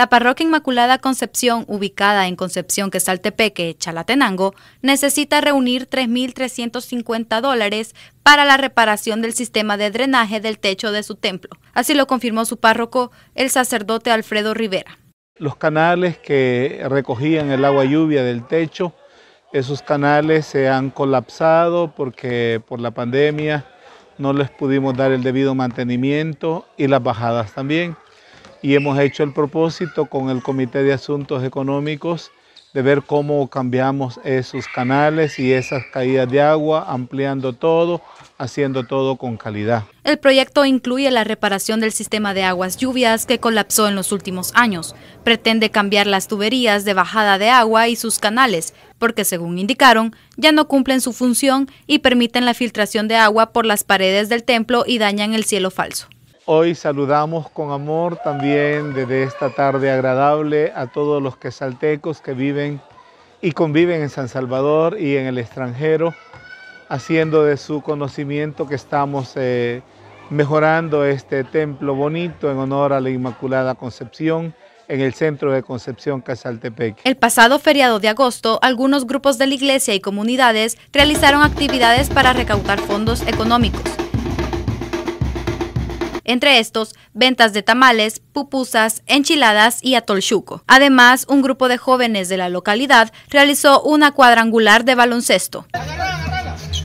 La Parroquia Inmaculada Concepción, ubicada en Concepción Quesaltepeque, Chalatenango, necesita reunir 3.350 dólares para la reparación del sistema de drenaje del techo de su templo. Así lo confirmó su párroco, el sacerdote Alfredo Rivera. Los canales que recogían el agua lluvia del techo, esos canales se han colapsado porque por la pandemia no les pudimos dar el debido mantenimiento y las bajadas también y hemos hecho el propósito con el Comité de Asuntos Económicos de ver cómo cambiamos esos canales y esas caídas de agua, ampliando todo, haciendo todo con calidad. El proyecto incluye la reparación del sistema de aguas lluvias que colapsó en los últimos años. Pretende cambiar las tuberías de bajada de agua y sus canales, porque según indicaron, ya no cumplen su función y permiten la filtración de agua por las paredes del templo y dañan el cielo falso. Hoy saludamos con amor también desde esta tarde agradable a todos los quesaltecos que viven y conviven en San Salvador y en el extranjero, haciendo de su conocimiento que estamos eh, mejorando este templo bonito en honor a la Inmaculada Concepción en el centro de Concepción Casaltepec. El pasado feriado de agosto, algunos grupos de la iglesia y comunidades realizaron actividades para recaudar fondos económicos entre estos ventas de tamales, pupusas, enchiladas y atolchuco. Además, un grupo de jóvenes de la localidad realizó una cuadrangular de baloncesto.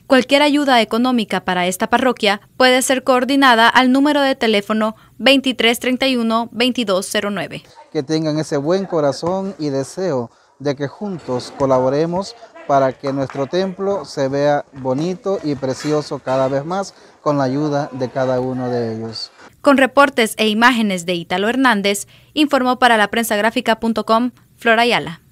Cualquier ayuda económica para esta parroquia puede ser coordinada al número de teléfono 2331-2209. Que tengan ese buen corazón y deseo de que juntos colaboremos para que nuestro templo se vea bonito y precioso cada vez más con la ayuda de cada uno de ellos. Con reportes e imágenes de Italo Hernández, informó para la prensa gráfica.com Flora Ayala.